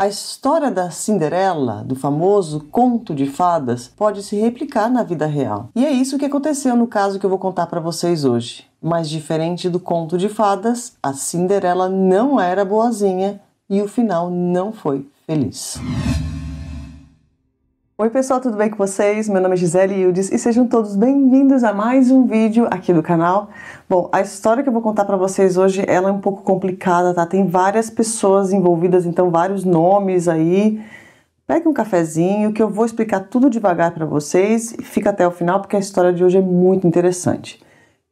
A história da Cinderela, do famoso conto de fadas, pode se replicar na vida real. E é isso que aconteceu no caso que eu vou contar para vocês hoje. Mas diferente do conto de fadas, a Cinderela não era boazinha e o final não foi feliz. Oi pessoal, tudo bem com vocês? Meu nome é Gisele Ildes e sejam todos bem-vindos a mais um vídeo aqui do canal. Bom, a história que eu vou contar para vocês hoje, ela é um pouco complicada, tá? Tem várias pessoas envolvidas, então vários nomes aí. Pegue um cafezinho que eu vou explicar tudo devagar para vocês e fica até o final porque a história de hoje é muito interessante.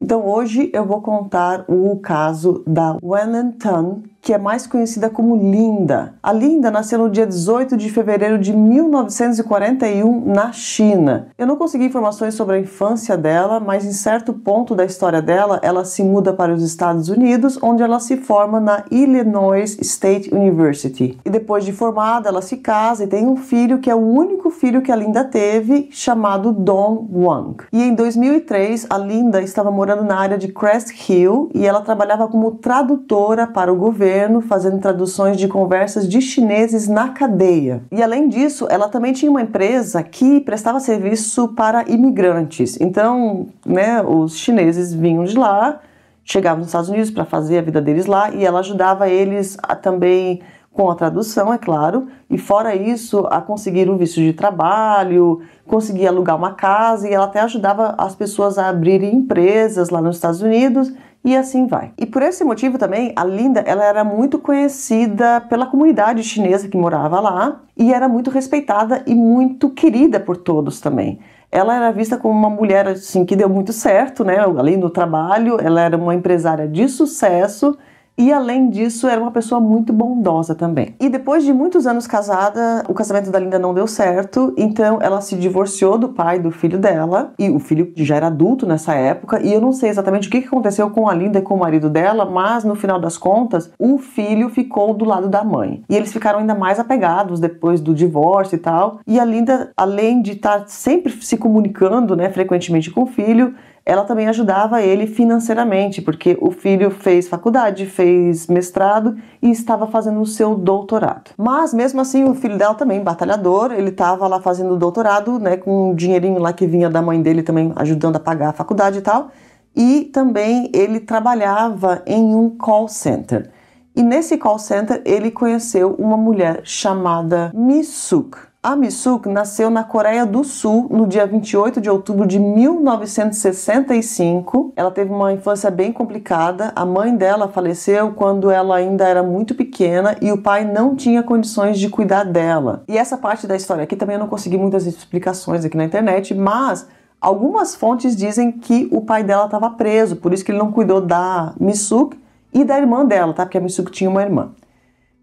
Então hoje eu vou contar o caso da Wenan Tan, que é mais conhecida como Linda. A Linda nasceu no dia 18 de fevereiro de 1941 na China. Eu não consegui informações sobre a infância dela, mas em certo ponto da história dela, ela se muda para os Estados Unidos, onde ela se forma na Illinois State University. E depois de formada, ela se casa e tem um filho que é o único filho que a Linda teve, chamado Don Wang. E em 2003, a Linda estava morando na área de Crest Hill e ela trabalhava como tradutora para o governo governo fazendo traduções de conversas de chineses na cadeia. E além disso, ela também tinha uma empresa que prestava serviço para imigrantes. Então, né, os chineses vinham de lá, chegavam nos Estados Unidos para fazer a vida deles lá e ela ajudava eles a, também com a tradução, é claro, e fora isso, a conseguir um visto de trabalho, conseguir alugar uma casa, e ela até ajudava as pessoas a abrirem empresas lá nos Estados Unidos e assim vai. E por esse motivo também, a Linda, ela era muito conhecida pela comunidade chinesa que morava lá e era muito respeitada e muito querida por todos também ela era vista como uma mulher assim que deu muito certo, né? Além do trabalho, ela era uma empresária de sucesso e além disso, era uma pessoa muito bondosa também. E depois de muitos anos casada, o casamento da Linda não deu certo, então ela se divorciou do pai do filho dela, e o filho já era adulto nessa época, e eu não sei exatamente o que aconteceu com a Linda e com o marido dela, mas no final das contas, o filho ficou do lado da mãe. E eles ficaram ainda mais apegados depois do divórcio e tal. E a Linda, além de estar sempre se comunicando, né, frequentemente com o filho, ela também ajudava ele financeiramente, porque o filho fez faculdade, fez mestrado e estava fazendo o seu doutorado. Mas mesmo assim, o filho dela também, batalhador, ele estava lá fazendo o doutorado, né, com um dinheirinho lá que vinha da mãe dele também ajudando a pagar a faculdade e tal. E também ele trabalhava em um call center. E nesse call center ele conheceu uma mulher chamada Misuk. A Misuk nasceu na Coreia do Sul no dia 28 de outubro de 1965. Ela teve uma infância bem complicada. A mãe dela faleceu quando ela ainda era muito pequena e o pai não tinha condições de cuidar dela. E essa parte da história aqui também eu não consegui muitas explicações aqui na internet, mas algumas fontes dizem que o pai dela estava preso, por isso que ele não cuidou da Misuk e da irmã dela, tá? Porque a Misuk tinha uma irmã.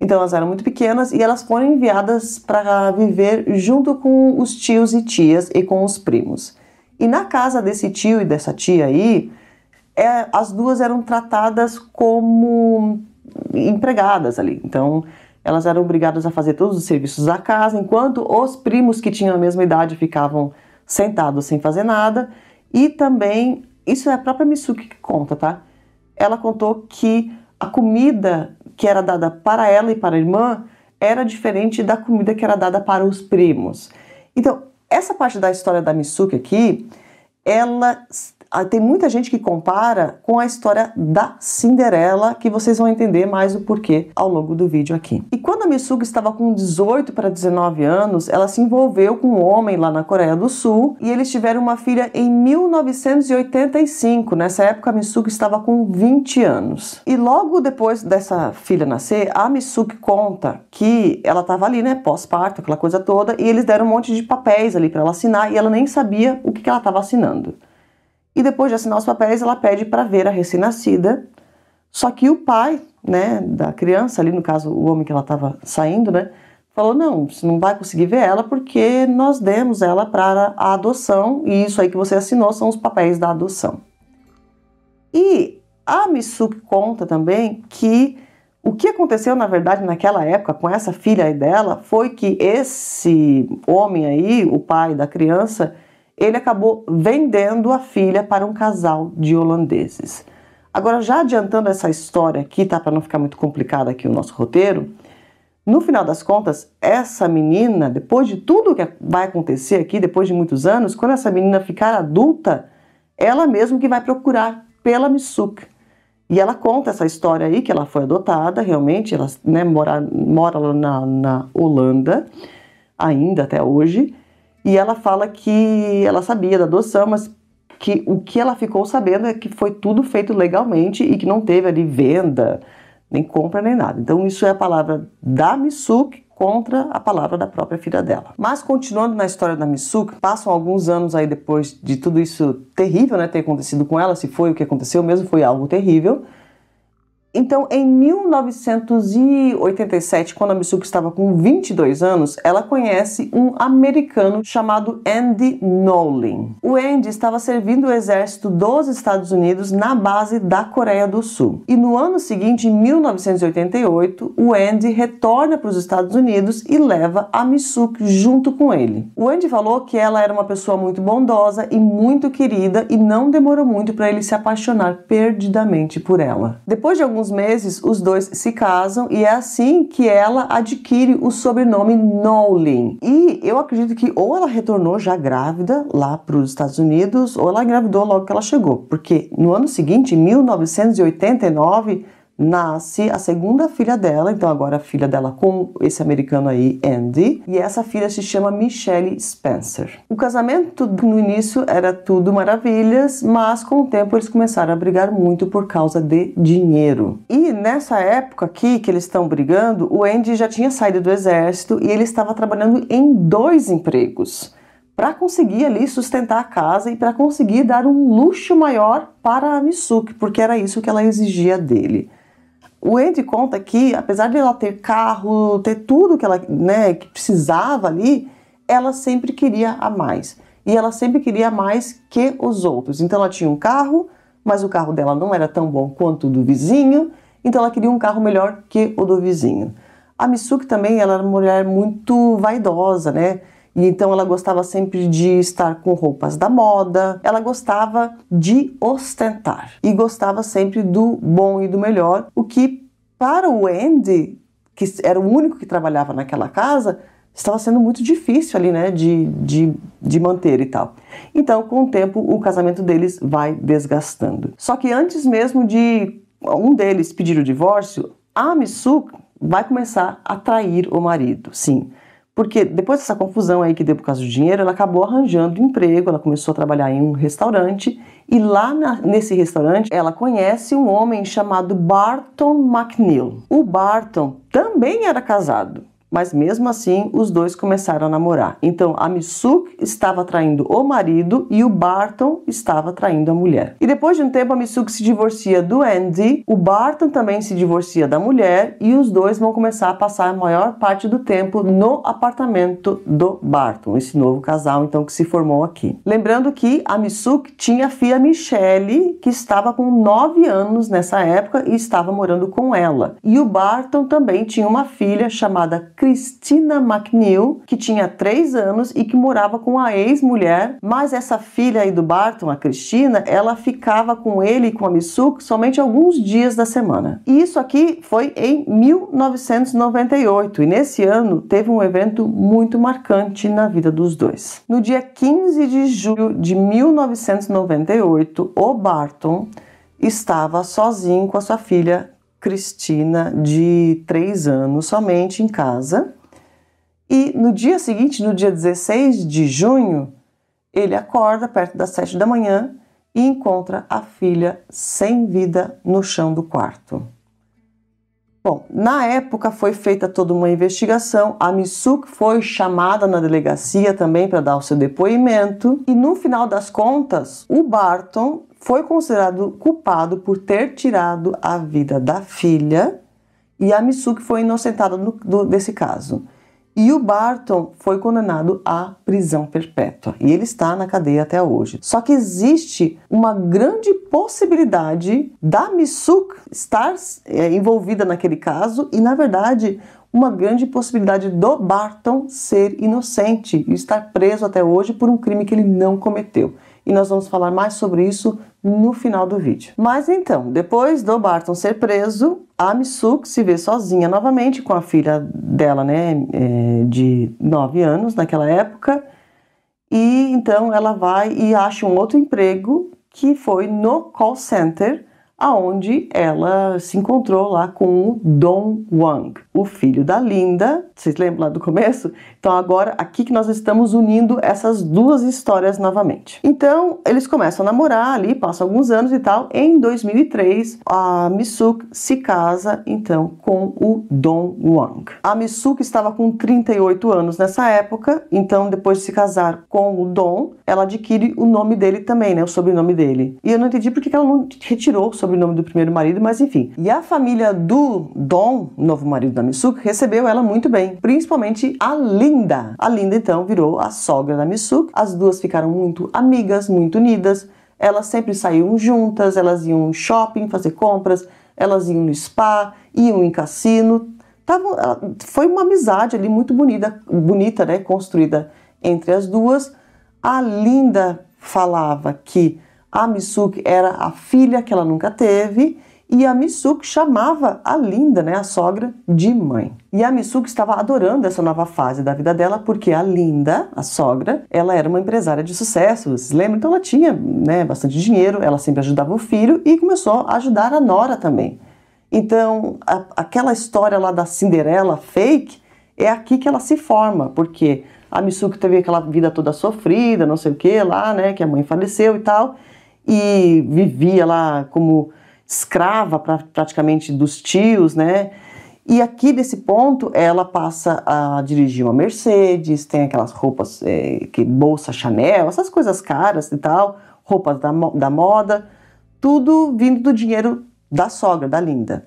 Então elas eram muito pequenas e elas foram enviadas para viver junto com os tios e tias e com os primos. E na casa desse tio e dessa tia aí, é, as duas eram tratadas como empregadas ali. Então elas eram obrigadas a fazer todos os serviços da casa, enquanto os primos que tinham a mesma idade ficavam sentados sem fazer nada. E também, isso é a própria Mitsuki que conta, tá? Ela contou que a comida que era dada para ela e para a irmã era diferente da comida que era dada para os primos. Então, essa parte da história da Misuki aqui, ela ah, tem muita gente que compara com a história da Cinderela, que vocês vão entender mais o porquê ao longo do vídeo aqui. E quando a Misuga estava com 18 para 19 anos, ela se envolveu com um homem lá na Coreia do Sul e eles tiveram uma filha em 1985. Nessa época, a Misuga estava com 20 anos. E logo depois dessa filha nascer, a Misuga conta que ela estava ali, né, pós-parto, aquela coisa toda, e eles deram um monte de papéis ali para ela assinar e ela nem sabia o que, que ela estava assinando. E depois de assinar os papéis, ela pede para ver a recém-nascida. Só que o pai, né, da criança, ali no caso o homem que ela estava saindo, né, falou: não, você não vai conseguir ver ela porque nós demos ela para a adoção e isso aí que você assinou são os papéis da adoção. E a Misuki conta também que o que aconteceu na verdade naquela época com essa filha aí dela foi que esse homem aí, o pai da criança, ele acabou vendendo a filha para um casal de holandeses. Agora, já adiantando essa história aqui, tá? Para não ficar muito complicado aqui o nosso roteiro, no final das contas, essa menina, depois de tudo que vai acontecer aqui, depois de muitos anos, quando essa menina ficar adulta, ela mesma que vai procurar pela Missuk. E ela conta essa história aí, que ela foi adotada, realmente, ela né, mora, mora lá na, na Holanda, ainda até hoje, e ela fala que ela sabia da adoção, mas que o que ela ficou sabendo é que foi tudo feito legalmente e que não teve ali venda, nem compra, nem nada. Então isso é a palavra da Misuki contra a palavra da própria filha dela. Mas continuando na história da Misuki, passam alguns anos aí depois de tudo isso terrível, né, ter acontecido com ela, se foi o que aconteceu mesmo, foi algo terrível. Então, em 1987, quando a Mitsuko estava com 22 anos, ela conhece um americano chamado Andy Nolin. O Andy estava servindo o exército dos Estados Unidos na base da Coreia do Sul. E no ano seguinte, em 1988, o Andy retorna para os Estados Unidos e leva a Mitsuko junto com ele. O Andy falou que ela era uma pessoa muito bondosa e muito querida e não demorou muito para ele se apaixonar perdidamente por ela. Depois de alguns alguns meses, os dois se casam e é assim que ela adquire o sobrenome Nolan. E eu acredito que ou ela retornou já grávida lá para os Estados Unidos, ou ela engravidou logo que ela chegou, porque no ano seguinte, 1989, nasce a segunda filha dela, então agora a filha dela com esse americano aí, Andy, e essa filha se chama Michelle Spencer. O casamento no início era tudo maravilhas, mas com o tempo eles começaram a brigar muito por causa de dinheiro. E nessa época aqui que eles estão brigando, o Andy já tinha saído do exército e ele estava trabalhando em dois empregos para conseguir ali sustentar a casa e para conseguir dar um luxo maior para a Misuki, porque era isso que ela exigia dele. O Andy conta que, apesar de ela ter carro, ter tudo que ela né, que precisava ali, ela sempre queria a mais. E ela sempre queria mais que os outros. Então ela tinha um carro, mas o carro dela não era tão bom quanto o do vizinho, então ela queria um carro melhor que o do vizinho. A Misuki também ela era uma mulher muito vaidosa, né? E então ela gostava sempre de estar com roupas da moda, ela gostava de ostentar e gostava sempre do bom e do melhor, o que para o Andy, que era o único que trabalhava naquela casa, estava sendo muito difícil ali, né, de, de, de manter e tal. Então, com o tempo, o casamento deles vai desgastando. Só que antes mesmo de um deles pedir o divórcio, a Misuk vai começar a trair o marido, sim. Porque depois dessa confusão aí que deu por causa do dinheiro, ela acabou arranjando emprego, ela começou a trabalhar em um restaurante e lá na, nesse restaurante ela conhece um homem chamado Barton McNeil. O Barton também era casado mas mesmo assim os dois começaram a namorar. Então a Misuk estava traindo o marido e o Barton estava traindo a mulher. E depois de um tempo a Misuk se divorcia do Andy, o Barton também se divorcia da mulher e os dois vão começar a passar a maior parte do tempo no apartamento do Barton, esse novo casal então que se formou aqui. Lembrando que a Misuk tinha a filha Michelle, que estava com 9 anos nessa época e estava morando com ela. E o Barton também tinha uma filha chamada Christina McNeil, que tinha 3 anos e que morava com a ex-mulher, mas essa filha aí do Barton, a Cristina, ela ficava com ele e com a Misuk somente alguns dias da semana. E isso aqui foi em 1998 e nesse ano teve um evento muito marcante na vida dos dois. No dia 15 de julho de 1998, o Barton estava sozinho com a sua filha Cristina, de três anos, somente em casa. E no dia seguinte, no dia 16 de junho, ele acorda perto das sete da manhã e encontra a filha sem vida no chão do quarto. Bom, na época foi feita toda uma investigação, a Mitsuk foi chamada na delegacia também para dar o seu depoimento, e no final das contas, o Barton foi considerado culpado por ter tirado a vida da filha e a Mitsuki foi inocentada no, do, desse caso. E o Barton foi condenado à prisão perpétua e ele está na cadeia até hoje. Só que existe uma grande possibilidade da Misuk estar é, envolvida naquele caso e, na verdade, uma grande possibilidade do Barton ser inocente e estar preso até hoje por um crime que ele não cometeu. E nós vamos falar mais sobre isso no final do vídeo. Mas então, depois do Barton ser preso, a Misuko se vê sozinha novamente com a filha dela, né, é, de 9 anos naquela época. E então ela vai e acha um outro emprego que foi no call center aonde ela se encontrou lá com o Dong Wang, o filho da Linda. Vocês lembram lá do começo? Então agora aqui que nós estamos unindo essas duas histórias novamente. Então eles começam a namorar ali, passam alguns anos e tal. Em 2003 a Misuk se casa então com o Dong Wang. A Misuk estava com 38 anos nessa época, então depois de se casar com o Dong, ela adquire o nome dele também, né, o sobrenome dele. E eu não entendi porque ela não retirou o sobrenome sobrenome do primeiro marido, mas enfim. E a família do Dom, novo marido da Misuko, recebeu ela muito bem, principalmente a Linda. A Linda então virou a sogra da Misuko. As duas ficaram muito amigas, muito unidas. Elas sempre saíam juntas, elas iam no shopping fazer compras, elas iam no spa, iam em cassino. Tava, foi uma amizade ali muito bonita, bonita, né, construída entre as duas. A Linda falava que a Misuki era a filha que ela nunca teve e a Misuki chamava a Linda, né, a sogra, de mãe. E a Misuki estava adorando essa nova fase da vida dela porque a Linda, a sogra, ela era uma empresária de sucesso, vocês lembram? Então ela tinha né, bastante dinheiro, ela sempre ajudava o filho e começou a ajudar a Nora também. Então a, aquela história lá da Cinderela fake é aqui que ela se forma, porque a Misuki teve aquela vida toda sofrida, não sei o que lá, né, que a mãe faleceu e tal e vivia lá como escrava pra, praticamente dos tios, né? E aqui desse ponto ela passa a dirigir uma Mercedes, tem aquelas roupas, é, que bolsa Chanel, essas coisas caras e tal, roupas da, da moda, tudo vindo do dinheiro da sogra, da Linda.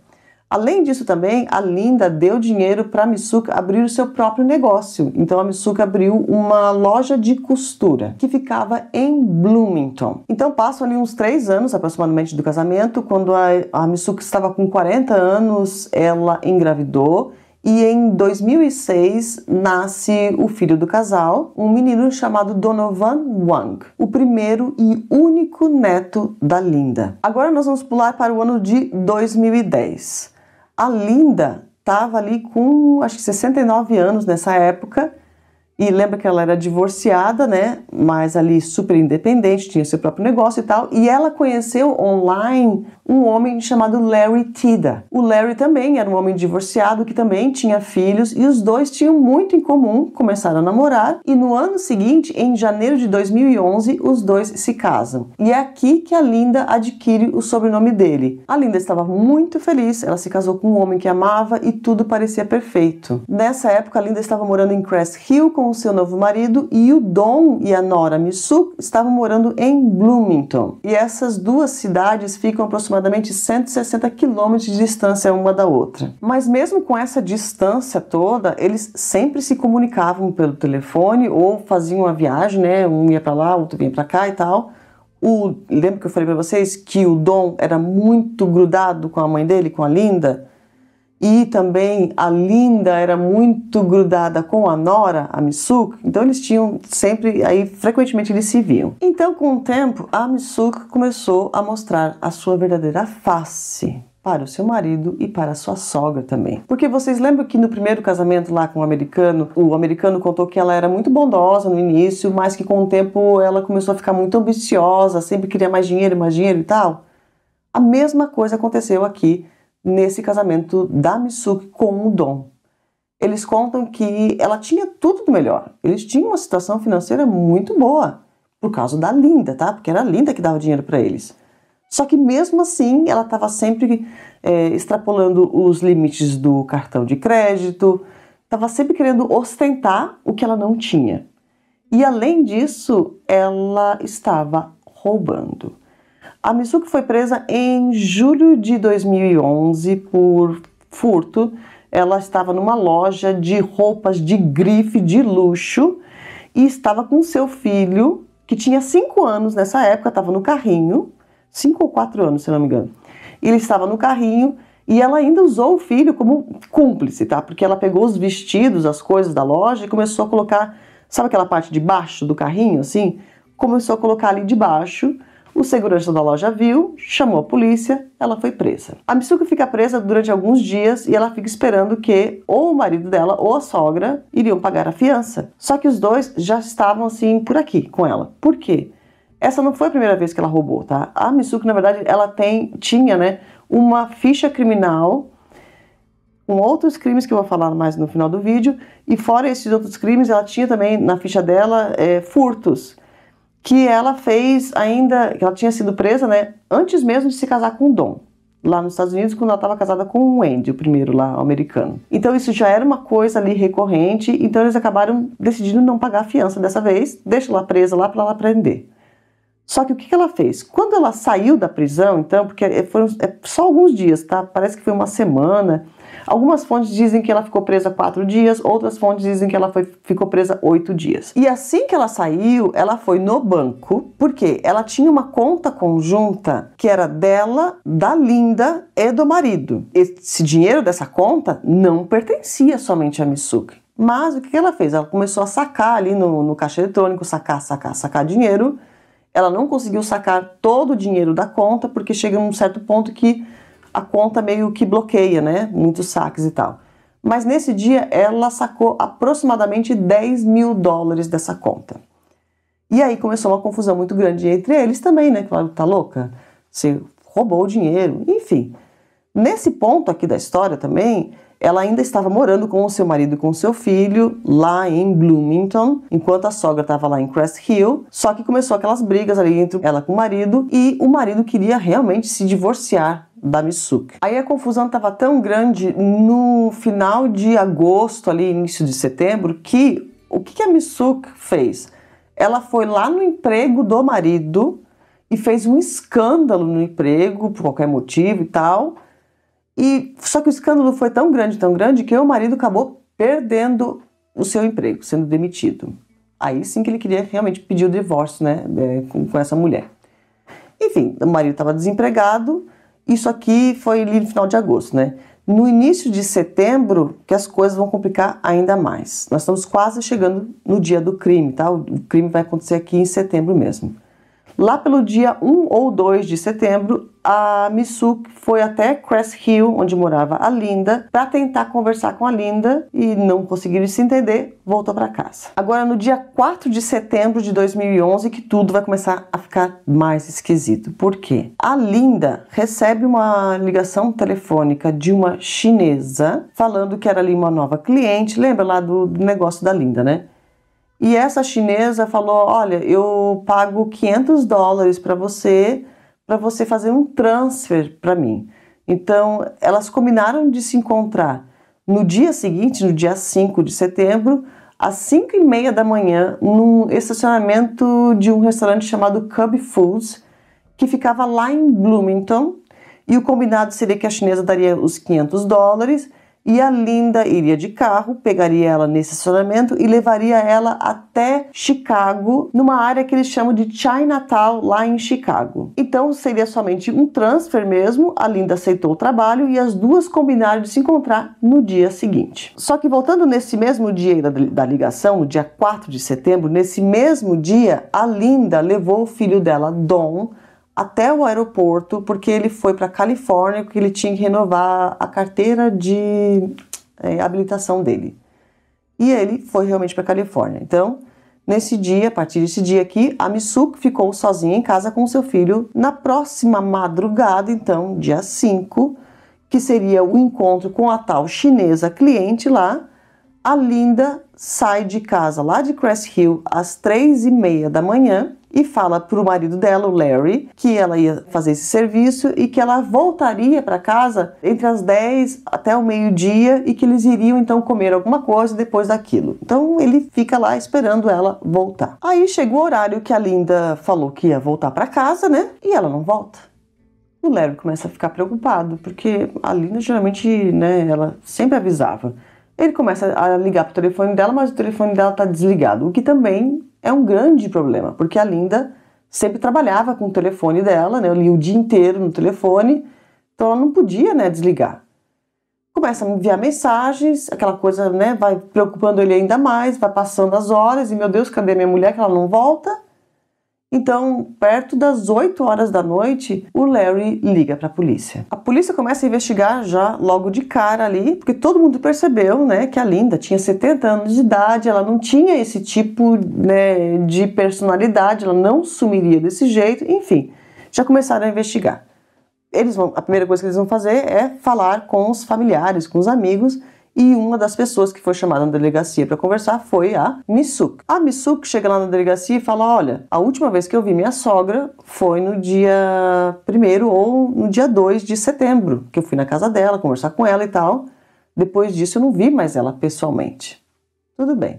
Além disso também, a Linda deu dinheiro para a Mitsuka abrir o seu próprio negócio. Então a Mitsuka abriu uma loja de costura que ficava em Bloomington. Então passam ali uns três anos aproximadamente do casamento, quando a, a estava com 40 anos, ela engravidou e em 2006 nasce o filho do casal, um menino chamado Donovan Wang, o primeiro e único neto da Linda. Agora nós vamos pular para o ano de 2010. A Linda estava ali com acho que 69 anos nessa época e lembra que ela era divorciada, né? Mas ali super independente, tinha seu próprio negócio e tal. E ela conheceu online um homem chamado Larry Tida. O Larry também era um homem divorciado que também tinha filhos e os dois tinham muito em comum, começaram a namorar e no ano seguinte, em janeiro de 2011, os dois se casam. E é aqui que a Linda adquire o sobrenome dele. A Linda estava muito feliz, ela se casou com um homem que amava e tudo parecia perfeito. Nessa época, a Linda estava morando em Crest Hill com com o seu novo marido e o Don e a Nora Missou estavam morando em Bloomington. E essas duas cidades ficam aproximadamente 160 quilômetros de distância uma da outra. Mas mesmo com essa distância toda, eles sempre se comunicavam pelo telefone ou faziam uma viagem, né? Um ia para lá, outro vinha para cá e tal. O, lembra que eu falei para vocês que o Dom era muito grudado com a mãe dele, com a Linda? e também a Linda era muito grudada com a Nora, a Misuko, então eles tinham sempre, aí frequentemente eles se viam. Então com o tempo, a Misuko começou a mostrar a sua verdadeira face para o seu marido e para a sua sogra também. Porque vocês lembram que no primeiro casamento lá com o americano, o americano contou que ela era muito bondosa no início, mas que com o tempo ela começou a ficar muito ambiciosa, sempre queria mais dinheiro, mais dinheiro e tal? A mesma coisa aconteceu aqui nesse casamento da Misuki com o Dom. Eles contam que ela tinha tudo do melhor. Eles tinham uma situação financeira muito boa, por causa da Linda, tá? Porque era a Linda que dava dinheiro para eles. Só que mesmo assim, ela estava sempre é, extrapolando os limites do cartão de crédito, estava sempre querendo ostentar o que ela não tinha. E além disso, ela estava roubando. A Mizuki foi presa em julho de 2011 por furto. Ela estava numa loja de roupas de grife de luxo e estava com seu filho, que tinha 5 anos nessa época, estava no carrinho, 5 ou 4 anos, se não me engano. Ele estava no carrinho e ela ainda usou o filho como cúmplice, tá? Porque ela pegou os vestidos, as coisas da loja e começou a colocar, sabe aquela parte de baixo do carrinho, assim? Começou a colocar ali de baixo o segurança da loja viu, chamou a polícia, ela foi presa. A Mitsuko fica presa durante alguns dias e ela fica esperando que ou o marido dela ou a sogra iriam pagar a fiança. Só que os dois já estavam assim por aqui com ela. Por quê? Essa não foi a primeira vez que ela roubou, tá? A Mitsuko, na verdade, ela tem, tinha, né, uma ficha criminal com outros crimes que eu vou falar mais no final do vídeo. E fora esses outros crimes, ela tinha também na ficha dela é, furtos que ela fez ainda, ela tinha sido presa, né, antes mesmo de se casar com o Dom, lá nos Estados Unidos, quando ela estava casada com o Andy, o primeiro lá o americano. Então isso já era uma coisa ali recorrente, então eles acabaram decidindo não pagar a fiança dessa vez, deixa ela presa lá para ela aprender. Só que o que ela fez? Quando ela saiu da prisão, então, porque é, foram é só alguns dias, tá? Parece que foi uma semana. Algumas fontes dizem que ela ficou presa quatro dias, outras fontes dizem que ela foi, ficou presa oito dias. E assim que ela saiu, ela foi no banco, porque ela tinha uma conta conjunta que era dela, da Linda e do marido. Esse dinheiro dessa conta não pertencia somente a Misuki. Mas o que ela fez? Ela começou a sacar ali no, no caixa eletrônico, sacar, sacar, sacar dinheiro ela não conseguiu sacar todo o dinheiro da conta, porque chega num certo ponto que a conta meio que bloqueia, né? Muitos saques e tal. Mas nesse dia ela sacou aproximadamente 10 mil dólares dessa conta. E aí começou uma confusão muito grande entre eles também, né? Claro, tá louca? Você roubou o dinheiro, enfim. Nesse ponto aqui da história também, ela ainda estava morando com o seu marido e com o seu filho lá em Bloomington, enquanto a sogra estava lá em Crest Hill. Só que começou aquelas brigas ali entre ela com o marido e o marido queria realmente se divorciar da Missouk Aí a confusão estava tão grande no final de agosto, ali início de setembro, que o que, a Missouk fez? Ela foi lá no emprego do marido e fez um escândalo no emprego por qualquer motivo e tal e só que o escândalo foi tão grande, tão grande que o marido acabou perdendo o seu emprego, sendo demitido. Aí sim que ele queria realmente pedir o divórcio, né, é, com, com essa mulher. Enfim, o marido estava desempregado. Isso aqui foi ali no final de agosto, né? No início de setembro que as coisas vão complicar ainda mais. Nós estamos quase chegando no dia do crime, tá? O crime vai acontecer aqui em setembro mesmo. Lá pelo dia 1 ou 2 de setembro, a Misu foi até Crest Hill, onde morava a Linda, para tentar conversar com a Linda e não conseguiram se entender, voltou para casa. Agora no dia 4 de setembro de 2011 que tudo vai começar a ficar mais esquisito. Por quê? A Linda recebe uma ligação telefônica de uma chinesa falando que era ali uma nova cliente, lembra lá do negócio da Linda, né? E essa chinesa falou: "Olha, eu pago 500 dólares para você para você fazer um transfer para mim. Então, elas combinaram de se encontrar no dia seguinte, no dia 5 de setembro, às 5 e meia da manhã, num estacionamento de um restaurante chamado Cub Foods, que ficava lá em Bloomington. E o combinado seria que a chinesa daria os 500 dólares e a Linda iria de carro, pegaria ela nesse estacionamento e levaria ela até Chicago, numa área que eles chamam de Chinatown, lá em Chicago. Então seria somente um transfer mesmo. A Linda aceitou o trabalho e as duas combinaram de se encontrar no dia seguinte. Só que voltando nesse mesmo dia da, da ligação, no dia 4 de setembro, nesse mesmo dia, a Linda levou o filho dela, Dom, até o aeroporto, porque ele foi para a Califórnia, porque ele tinha que renovar a carteira de é, habilitação dele. E ele foi realmente para a Califórnia. Então, nesse dia, a partir desse dia aqui, a Misuk ficou sozinha em casa com seu filho na próxima madrugada, então, dia 5, que seria o encontro com a tal chinesa cliente lá a Linda sai de casa lá de Crest Hill às três e meia da manhã e fala para o marido dela, o Larry, que ela ia fazer esse serviço e que ela voltaria para casa entre as 10 até o meio-dia e que eles iriam então comer alguma coisa depois daquilo. Então ele fica lá esperando ela voltar. Aí chegou o horário que a Linda falou que ia voltar para casa, né? E ela não volta. O Larry começa a ficar preocupado, porque a Linda geralmente, né, ela sempre avisava ele começa a ligar para o telefone dela, mas o telefone dela está desligado, o que também é um grande problema, porque a Linda sempre trabalhava com o telefone dela, né? Eu li o dia inteiro no telefone, então ela não podia, né, desligar. Começa a enviar mensagens, aquela coisa, né, vai preocupando ele ainda mais, vai passando as horas e meu Deus, cadê minha mulher que ela não volta? Então, perto das 8 horas da noite, o Larry liga para a polícia. A polícia começa a investigar já logo de cara ali, porque todo mundo percebeu, né, que a Linda tinha 70 anos de idade, ela não tinha esse tipo, né, de personalidade, ela não sumiria desse jeito, enfim. Já começaram a investigar. Eles vão, a primeira coisa que eles vão fazer é falar com os familiares, com os amigos e uma das pessoas que foi chamada na delegacia para conversar foi a Misuk. A Misuk chega lá na delegacia e fala: Olha, a última vez que eu vi minha sogra foi no dia 1 ou no dia 2 de setembro, que eu fui na casa dela conversar com ela e tal. Depois disso eu não vi mais ela pessoalmente. Tudo bem.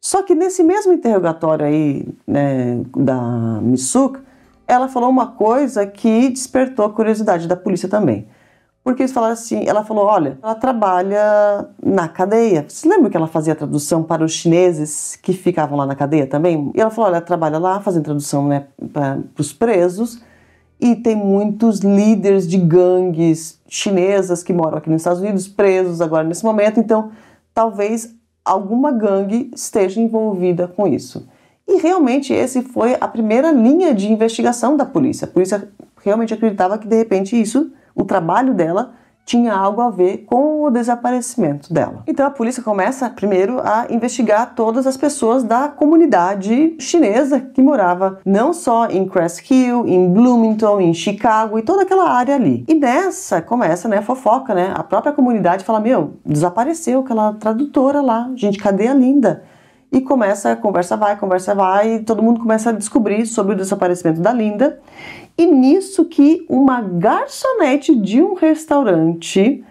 Só que nesse mesmo interrogatório aí né, da Misuk, ela falou uma coisa que despertou a curiosidade da polícia também. Porque eles falaram assim, ela falou, olha, ela trabalha na cadeia. Você lembra que ela fazia tradução para os chineses que ficavam lá na cadeia também? E ela falou, olha, ela trabalha lá fazendo tradução né, para os presos e tem muitos líderes de gangues chinesas que moram aqui nos Estados Unidos presos agora nesse momento, então talvez alguma gangue esteja envolvida com isso. E realmente esse foi a primeira linha de investigação da polícia. A polícia realmente acreditava que de repente isso o trabalho dela tinha algo a ver com o desaparecimento dela. Então a polícia começa primeiro a investigar todas as pessoas da comunidade chinesa que morava não só em Crest Hill, em Bloomington, em Chicago e toda aquela área ali. E nessa começa, né, a fofoca, né? A própria comunidade fala: "Meu, desapareceu aquela tradutora lá. Gente, cadê a Linda?" E começa, conversa vai, conversa vai, e todo mundo começa a descobrir sobre o desaparecimento da Linda. E nisso que uma garçonete de um restaurante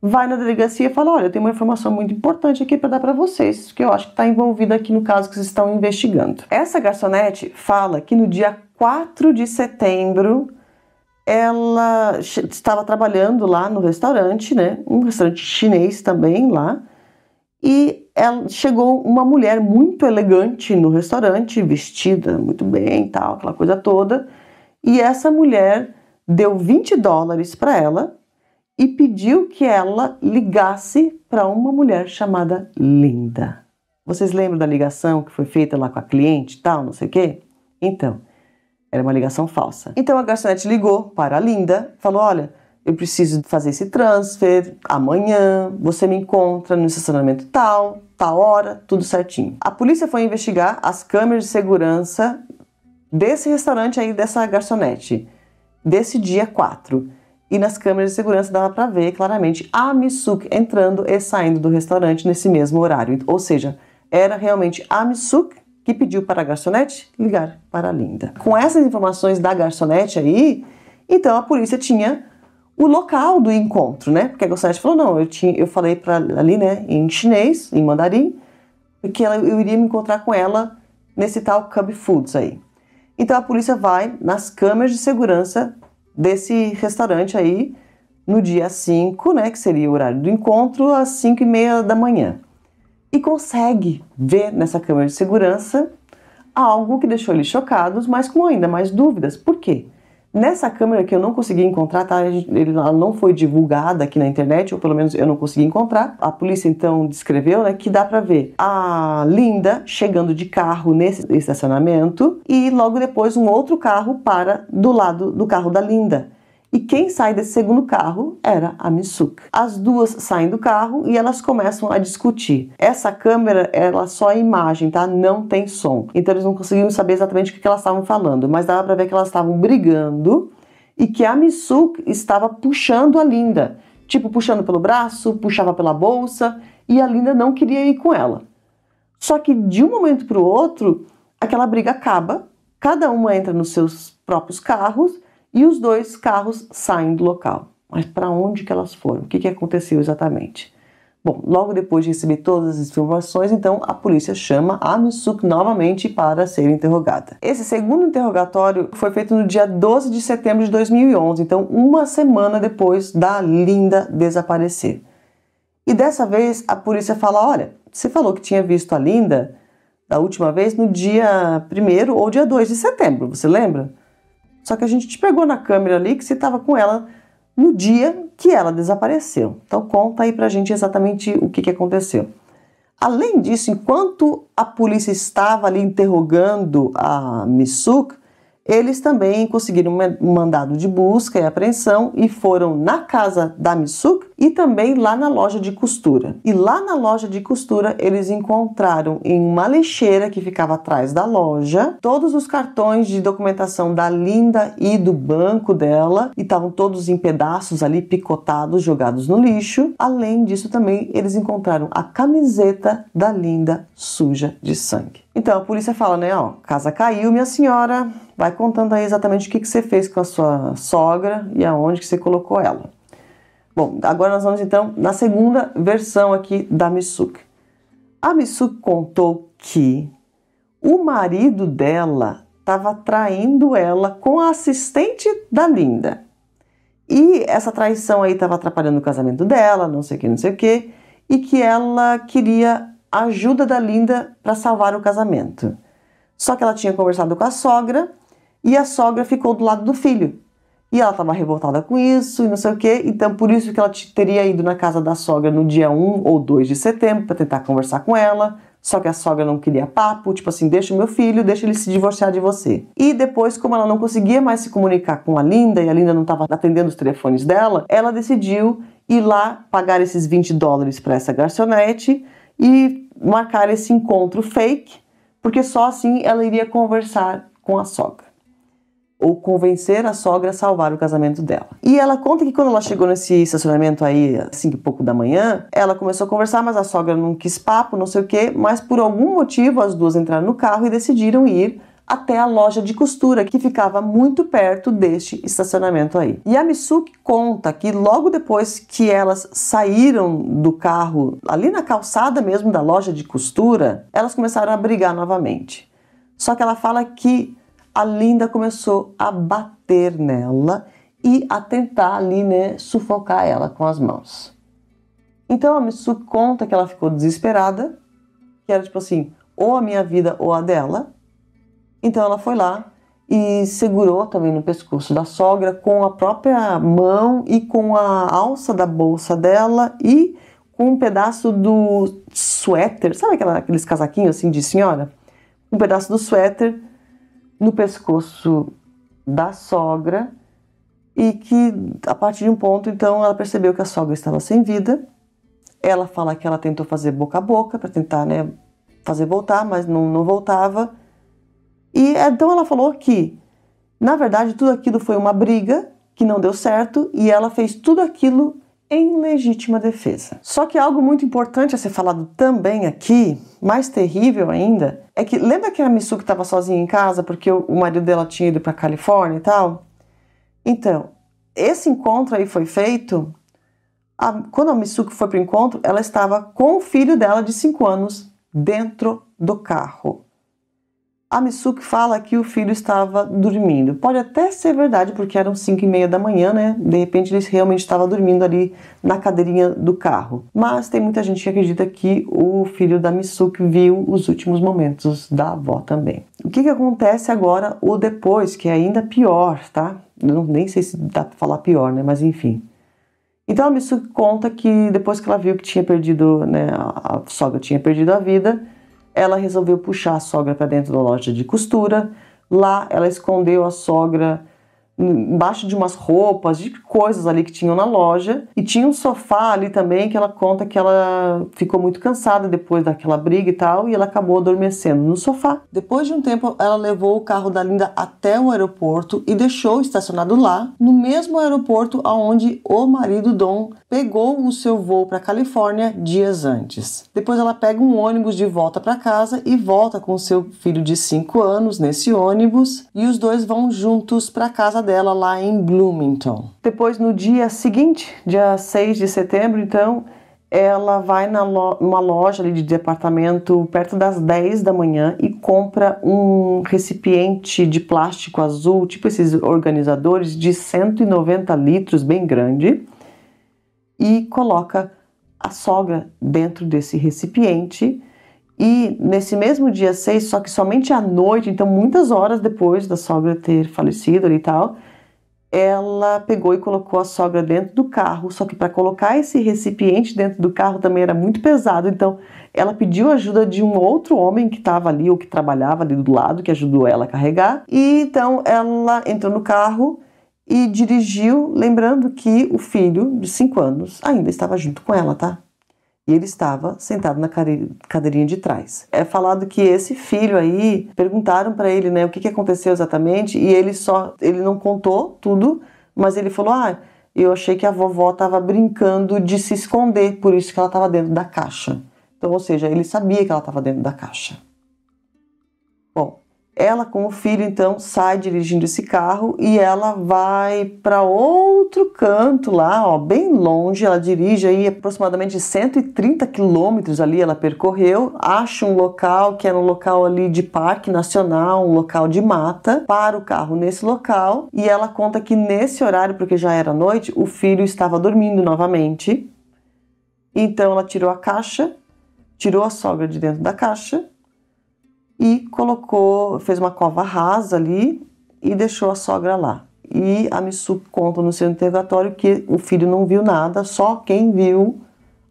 vai na delegacia e fala: Olha, eu tenho uma informação muito importante aqui para dar para vocês, que eu acho que está envolvida aqui no caso que vocês estão investigando. Essa garçonete fala que no dia 4 de setembro ela estava trabalhando lá no restaurante, né? Um restaurante chinês também lá. E ela, chegou uma mulher muito elegante no restaurante, vestida muito bem, tal, aquela coisa toda e essa mulher deu 20 dólares para ela e pediu que ela ligasse para uma mulher chamada Linda. Vocês lembram da ligação que foi feita lá com a cliente, tal, não sei o quê? Então, era uma ligação falsa. Então a garçonete ligou para a Linda, falou: "Olha, eu preciso fazer esse transfer amanhã, você me encontra no estacionamento tal, tal hora, tudo certinho". A polícia foi investigar as câmeras de segurança desse restaurante aí, dessa garçonete, desse dia 4. E nas câmeras de segurança dava para ver claramente a Misuk entrando e saindo do restaurante nesse mesmo horário. Ou seja, era realmente a Misuk que pediu para a garçonete ligar para a Linda. Com essas informações da garçonete aí, então a polícia tinha o local do encontro, né? Porque a garçonete falou: não, eu, tinha, eu falei para ali, né, em chinês, em mandarim, que ela, eu iria me encontrar com ela nesse tal Cub Foods aí. Então a polícia vai nas câmeras de segurança desse restaurante aí no dia 5, né, que seria o horário do encontro, às 5 e meia da manhã. E consegue ver nessa câmera de segurança algo que deixou eles chocados, mas com ainda mais dúvidas. Por quê? Nessa câmera que eu não consegui encontrar, tá? ela não foi divulgada aqui na internet, ou pelo menos eu não consegui encontrar. A polícia então descreveu né, que dá para ver a Linda chegando de carro nesse estacionamento e logo depois um outro carro para do lado do carro da Linda. E quem sai desse segundo carro era a Mitsuka. As duas saem do carro e elas começam a discutir. Essa câmera, ela só é imagem, tá? Não tem som. Então eles não conseguiam saber exatamente o que elas estavam falando, mas dava para ver que elas estavam brigando e que a Mitsuka estava puxando a Linda. Tipo, puxando pelo braço, puxava pela bolsa e a Linda não queria ir com ela. Só que de um momento para o outro, aquela briga acaba, cada uma entra nos seus próprios carros e os dois carros saem do local. Mas para onde que elas foram? O que, que aconteceu exatamente? Bom, logo depois de receber todas as informações, então a polícia chama a Misuk novamente para ser interrogada. Esse segundo interrogatório foi feito no dia 12 de setembro de 2011, então uma semana depois da Linda desaparecer. E dessa vez a polícia fala: olha, você falou que tinha visto a Linda da última vez no dia 1 ou dia 2 de setembro, você lembra? Só que a gente pegou na câmera ali que você estava com ela no dia que ela desapareceu. Então conta aí pra gente exatamente o que, que aconteceu. Além disso, enquanto a polícia estava ali interrogando a Misuk, eles também conseguiram um mandado de busca e apreensão e foram na casa da Misuk e também lá na loja de costura. E lá na loja de costura eles encontraram em uma lixeira que ficava atrás da loja todos os cartões de documentação da Linda e do banco dela e estavam todos em pedaços ali picotados, jogados no lixo. Além disso também eles encontraram a camiseta da Linda suja de sangue. Então a polícia fala, né, ó, casa caiu, minha senhora, Vai contando aí exatamente o que, que você fez com a sua sogra e aonde que você colocou ela. Bom, agora nós vamos então na segunda versão aqui da Misuke. A Misuke contou que o marido dela estava traindo ela com a assistente da Linda. E essa traição aí estava atrapalhando o casamento dela, não sei o que, não sei o que, e que ela queria a ajuda da Linda para salvar o casamento. Só que ela tinha conversado com a sogra e a sogra ficou do lado do filho. E ela estava revoltada com isso e não sei o que, então por isso que ela teria ido na casa da sogra no dia 1 ou 2 de setembro para tentar conversar com ela, só que a sogra não queria papo, tipo assim, deixa o meu filho, deixa ele se divorciar de você. E depois, como ela não conseguia mais se comunicar com a Linda e a Linda não estava atendendo os telefones dela, ela decidiu ir lá pagar esses 20 dólares para essa garçonete e marcar esse encontro fake, porque só assim ela iria conversar com a sogra ou convencer a sogra a salvar o casamento dela. E ela conta que quando ela chegou nesse estacionamento aí, assim, pouco da manhã, ela começou a conversar, mas a sogra não quis papo, não sei o quê, mas por algum motivo as duas entraram no carro e decidiram ir até a loja de costura que ficava muito perto deste estacionamento aí. E a Misuki conta que logo depois que elas saíram do carro, ali na calçada mesmo da loja de costura, elas começaram a brigar novamente. Só que ela fala que a Linda começou a bater nela e a tentar ali, né, sufocar ela com as mãos. Então a Mitsu conta que ela ficou desesperada, que era tipo assim, ou a minha vida ou a dela. Então ela foi lá e segurou também no pescoço da sogra com a própria mão e com a alça da bolsa dela e com um pedaço do suéter, sabe aquela, aqueles casaquinhos assim de senhora? Um pedaço do suéter no pescoço da sogra e que a partir de um ponto então ela percebeu que a sogra estava sem vida. Ela fala que ela tentou fazer boca a boca para tentar, né, fazer voltar, mas não, não voltava. E então ela falou que, na verdade, tudo aquilo foi uma briga que não deu certo e ela fez tudo aquilo em legítima defesa. Só que algo muito importante a ser falado também aqui, mais terrível ainda, é que lembra que a que estava sozinha em casa porque o marido dela tinha ido para Califórnia e tal? Então, esse encontro aí foi feito a, quando a que foi para o encontro, ela estava com o filho dela de 5 anos dentro do carro a Mitsuki fala que o filho estava dormindo. Pode até ser verdade, porque eram 5 e meia da manhã, né? De repente ele realmente estava dormindo ali na cadeirinha do carro. Mas tem muita gente que acredita que o filho da Mitsuki viu os últimos momentos da avó também. O que, que acontece agora ou depois, que é ainda pior, tá? Eu nem sei se dá pra falar pior, né? Mas enfim. Então a Mitsuki conta que depois que ela viu que tinha perdido, né? A sogra tinha perdido a vida ela resolveu puxar a sogra para dentro da loja de costura. Lá ela escondeu a sogra embaixo de umas roupas, de coisas ali que tinham na loja. E tinha um sofá ali também que ela conta que ela ficou muito cansada depois daquela briga e tal, e ela acabou adormecendo no sofá. Depois de um tempo, ela levou o carro da Linda até o aeroporto e deixou estacionado lá, no mesmo aeroporto aonde o marido Dom pegou o seu voo para Califórnia dias antes. Depois ela pega um ônibus de volta para casa e volta com seu filho de 5 anos nesse ônibus, e os dois vão juntos para casa dela dela lá em Bloomington. Depois, no dia seguinte, dia 6 de setembro, então, ela vai na lo uma loja de departamento perto das 10 da manhã e compra um recipiente de plástico azul, tipo esses organizadores de 190 litros, bem grande, e coloca a sogra dentro desse recipiente e nesse mesmo dia 6, só que somente à noite, então muitas horas depois da sogra ter falecido e tal, ela pegou e colocou a sogra dentro do carro. Só que para colocar esse recipiente dentro do carro também era muito pesado, então ela pediu ajuda de um outro homem que estava ali ou que trabalhava ali do lado, que ajudou ela a carregar. E então ela entrou no carro e dirigiu, lembrando que o filho de 5 anos ainda estava junto com ela, tá? E ele estava sentado na cadeirinha de trás. É falado que esse filho aí perguntaram para ele, né, o que, que aconteceu exatamente, e ele só ele não contou tudo, mas ele falou: "Ah, eu achei que a vovó estava brincando de se esconder, por isso que ela estava dentro da caixa". Então, ou seja, ele sabia que ela estava dentro da caixa. Bom, ela com o filho então sai dirigindo esse carro e ela vai para outro canto lá, ó, bem longe. Ela dirige aí aproximadamente 130 quilômetros ali. Ela percorreu, acha um local que era é um local ali de parque nacional, um local de mata, para o carro nesse local e ela conta que nesse horário, porque já era noite, o filho estava dormindo novamente. Então ela tirou a caixa, tirou a sogra de dentro da caixa e colocou, fez uma cova rasa ali e deixou a sogra lá. E a Missu conta no seu interrogatório que o filho não viu nada, só quem viu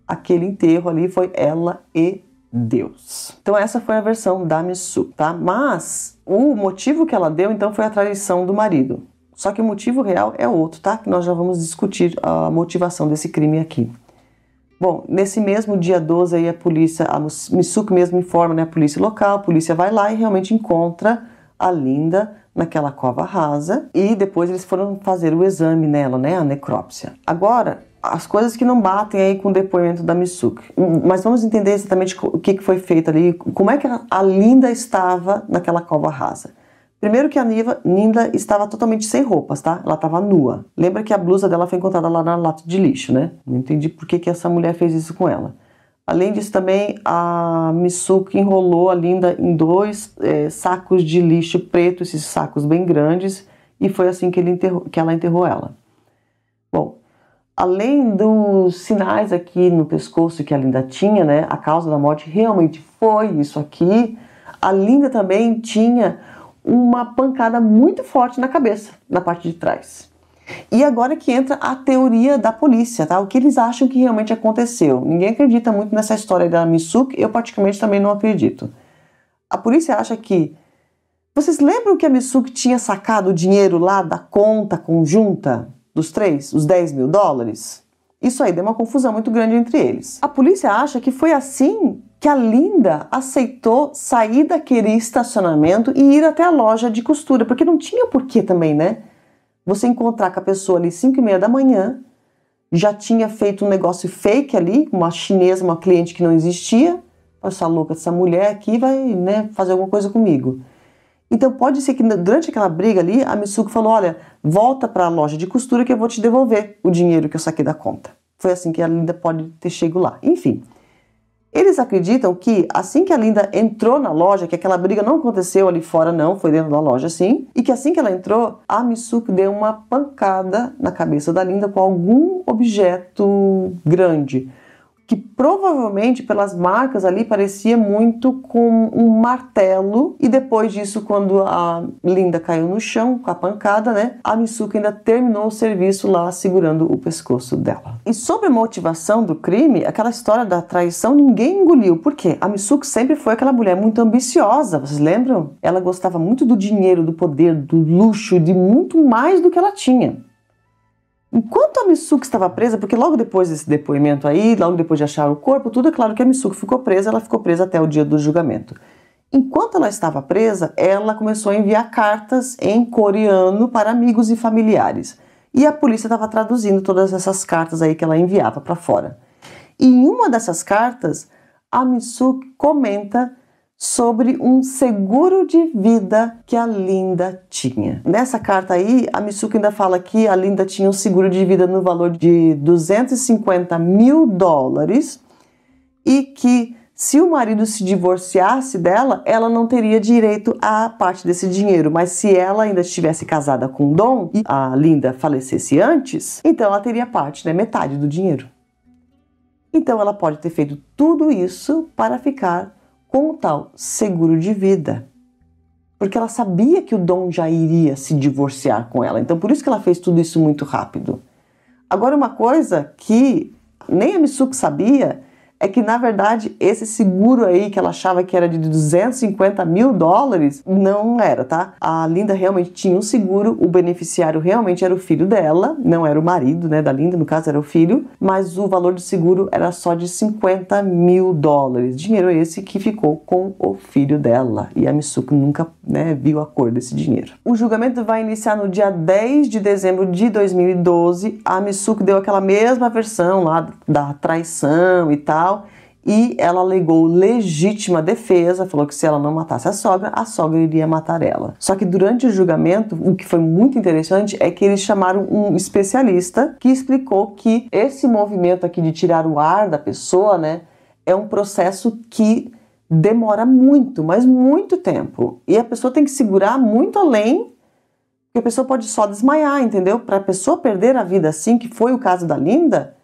aquele enterro ali foi ela e Deus. Então essa foi a versão da Missu, tá? Mas o motivo que ela deu então foi a traição do marido. Só que o motivo real é outro, tá? Que nós já vamos discutir a motivação desse crime aqui. Bom, nesse mesmo dia 12 aí a polícia, a Misuco mesmo informa né, a polícia local, a polícia vai lá e realmente encontra a Linda naquela cova rasa e depois eles foram fazer o exame nela, né, a necrópsia. Agora, as coisas que não batem aí com o depoimento da Misuki. Hum, mas vamos entender exatamente o que foi feito ali, como é que a Linda estava naquela cova rasa. Primeiro que a Niva, Ninda estava totalmente sem roupas, tá? Ela estava nua. Lembra que a blusa dela foi encontrada lá na lata de lixo, né? Não entendi por que, que essa mulher fez isso com ela. Além disso, também a Mitsuko enrolou a Linda em dois é, sacos de lixo preto, esses sacos bem grandes, e foi assim que, enterrou, que ela enterrou ela. Bom, além dos sinais aqui no pescoço que a Linda tinha, né? A causa da morte realmente foi isso aqui. A Linda também tinha uma pancada muito forte na cabeça, na parte de trás. E agora que entra a teoria da polícia, tá? O que eles acham que realmente aconteceu. Ninguém acredita muito nessa história da Misuki, eu praticamente também não acredito. A polícia acha que. Vocês lembram que a Misuki tinha sacado o dinheiro lá da conta conjunta dos três, os 10 mil dólares? Isso aí deu uma confusão muito grande entre eles. A polícia acha que foi assim que a Linda aceitou sair daquele estacionamento e ir até a loja de costura, porque não tinha porquê também, né? Você encontrar com a pessoa ali 5 e meia da manhã, já tinha feito um negócio fake ali, uma chinesa, uma cliente que não existia, essa louca, essa mulher aqui vai né, fazer alguma coisa comigo. Então pode ser que durante aquela briga ali, a Mitsuko falou, olha, volta para a loja de costura que eu vou te devolver o dinheiro que eu saquei da conta. Foi assim que a Linda pode ter chego lá. Enfim, eles acreditam que assim que a Linda entrou na loja, que aquela briga não aconteceu ali fora, não, foi dentro da loja sim, e que assim que ela entrou, a Mitsuki deu uma pancada na cabeça da Linda com algum objeto grande que provavelmente pelas marcas ali parecia muito com um martelo. E depois disso, quando a Linda caiu no chão com a pancada, né? A Mitsuko ainda terminou o serviço lá segurando o pescoço dela. E sobre a motivação do crime, aquela história da traição ninguém engoliu. Por quê? A Mitsuko sempre foi aquela mulher muito ambiciosa, vocês lembram? Ela gostava muito do dinheiro, do poder, do luxo, de muito mais do que ela tinha. Enquanto a Missuki estava presa, porque logo depois desse depoimento aí, logo depois de achar o corpo, tudo é claro que a Missuki ficou presa, ela ficou presa até o dia do julgamento. Enquanto ela estava presa, ela começou a enviar cartas em coreano para amigos e familiares. E a polícia estava traduzindo todas essas cartas aí que ela enviava para fora. E em uma dessas cartas, a Mitsuki comenta sobre um seguro de vida que a Linda tinha. Nessa carta aí, a Mitsuko ainda fala que a Linda tinha um seguro de vida no valor de 250 mil dólares e que se o marido se divorciasse dela, ela não teria direito a parte desse dinheiro, mas se ela ainda estivesse casada com Dom e a Linda falecesse antes, então ela teria parte, né, metade do dinheiro. Então ela pode ter feito tudo isso para ficar com o tal seguro de vida. Porque ela sabia que o Dom já iria se divorciar com ela, então por isso que ela fez tudo isso muito rápido. Agora, uma coisa que nem a Mitsuko sabia é que na verdade esse seguro aí que ela achava que era de 250 mil dólares não era, tá? A Linda realmente tinha um seguro, o beneficiário realmente era o filho dela, não era o marido, né? Da Linda, no caso era o filho, mas o valor do seguro era só de 50 mil dólares. Dinheiro esse que ficou com o filho dela e a Mitsuko nunca né, viu a cor desse dinheiro. O julgamento vai iniciar no dia 10 de dezembro de 2012. A Mitsuko deu aquela mesma versão lá da traição e tal e ela alegou legítima defesa, falou que se ela não matasse a sogra, a sogra iria matar ela. Só que durante o julgamento, o que foi muito interessante é que eles chamaram um especialista que explicou que esse movimento aqui de tirar o ar da pessoa, né, é um processo que demora muito, mas muito tempo. E a pessoa tem que segurar muito além porque a pessoa pode só desmaiar, entendeu? Para a pessoa perder a vida assim, que foi o caso da Linda,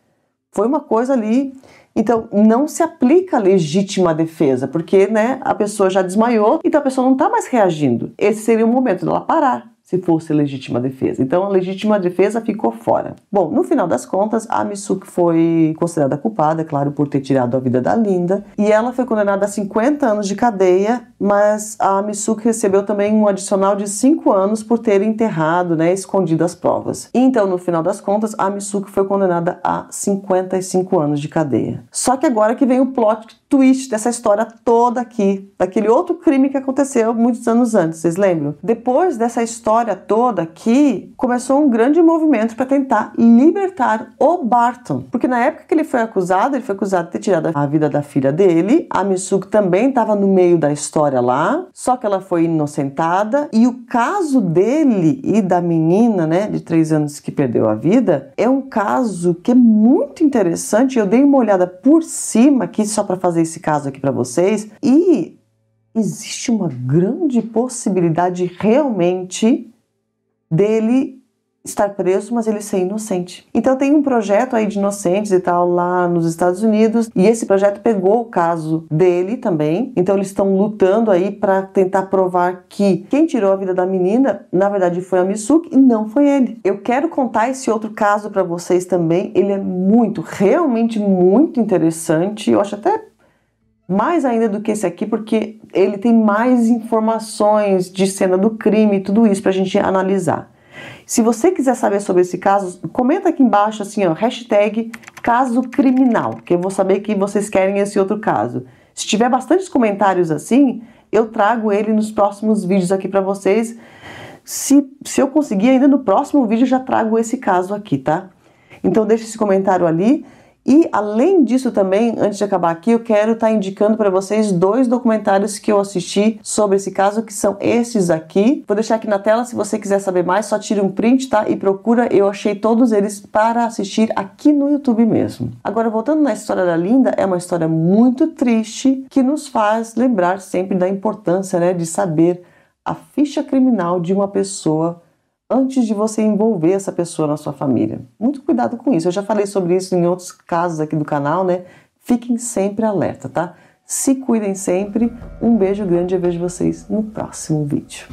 foi uma coisa ali então, não se aplica a legítima defesa, porque né, a pessoa já desmaiou, então a pessoa não está mais reagindo. Esse seria o momento dela parar se fosse legítima defesa. Então a legítima defesa ficou fora. Bom, no final das contas, a Misuki foi considerada culpada, é claro, por ter tirado a vida da Linda, e ela foi condenada a 50 anos de cadeia, mas a Misuki recebeu também um adicional de 5 anos por ter enterrado, né, escondido as provas. Então, no final das contas, a Misuki foi condenada a 55 anos de cadeia. Só que agora que vem o plot twist dessa história toda aqui, daquele outro crime que aconteceu muitos anos antes, vocês lembram? Depois dessa história história toda aqui, começou um grande movimento para tentar libertar o Barton. Porque na época que ele foi acusado, ele foi acusado de ter tirado a vida da filha dele. A Misuko também estava no meio da história lá, só que ela foi inocentada. E o caso dele e da menina, né, de três anos que perdeu a vida, é um caso que é muito interessante. Eu dei uma olhada por cima aqui só para fazer esse caso aqui para vocês e existe uma grande possibilidade realmente dele estar preso, mas ele ser inocente. Então tem um projeto aí de inocentes e tal lá nos Estados Unidos, e esse projeto pegou o caso dele também. Então eles estão lutando aí para tentar provar que quem tirou a vida da menina, na verdade foi a Misuki e não foi ele. Eu quero contar esse outro caso para vocês também. Ele é muito, realmente muito interessante. Eu acho até mais ainda do que esse aqui, porque ele tem mais informações de cena do crime, e tudo isso para a gente analisar. Se você quiser saber sobre esse caso, comenta aqui embaixo assim, ó, hashtag caso criminal, que eu vou saber que vocês querem esse outro caso. Se tiver bastantes comentários assim, eu trago ele nos próximos vídeos aqui para vocês. Se, se eu conseguir, ainda no próximo vídeo já trago esse caso aqui, tá? Então deixa esse comentário ali. E além disso também, antes de acabar aqui, eu quero estar tá indicando para vocês dois documentários que eu assisti sobre esse caso, que são esses aqui. Vou deixar aqui na tela, se você quiser saber mais, só tira um print, tá? E procura, eu achei todos eles para assistir aqui no YouTube mesmo. Agora, voltando na história da Linda, é uma história muito triste que nos faz lembrar sempre da importância, né, de saber a ficha criminal de uma pessoa antes de você envolver essa pessoa na sua família. Muito cuidado com isso. Eu já falei sobre isso em outros casos aqui do canal, né? Fiquem sempre alerta, tá? Se cuidem sempre. Um beijo grande e eu vejo vocês no próximo vídeo.